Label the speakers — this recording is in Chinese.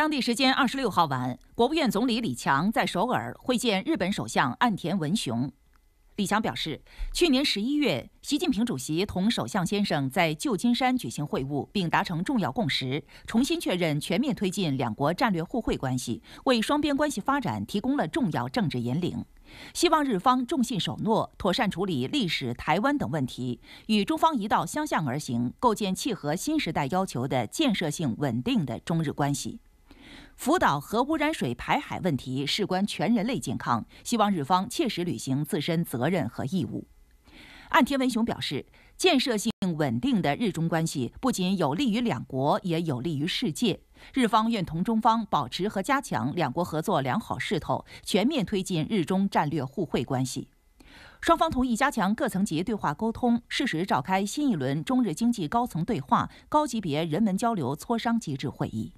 Speaker 1: 当地时间二十六号晚，国务院总理李强在首尔会见日本首相岸田文雄。李强表示，去年十一月，习近平主席同首相先生在旧金山举行会晤，并达成重要共识，重新确认全面推进两国战略互惠关系，为双边关系发展提供了重要政治引领。希望日方重信守诺，妥善处理历史、台湾等问题，与中方一道相向而行，构建契合新时代要求的建设性稳定的中日关系。福岛核污染水排海问题事关全人类健康，希望日方切实履行自身责任和义务。岸田文雄表示，建设性稳定的日中关系不仅有利于两国，也有利于世界。日方愿同中方保持和加强两国合作良好势头，全面推进日中战略互惠关系。双方同意加强各层级对话沟通，适时召开新一轮中日经济高层对话、高级别人文交流磋商机制会议。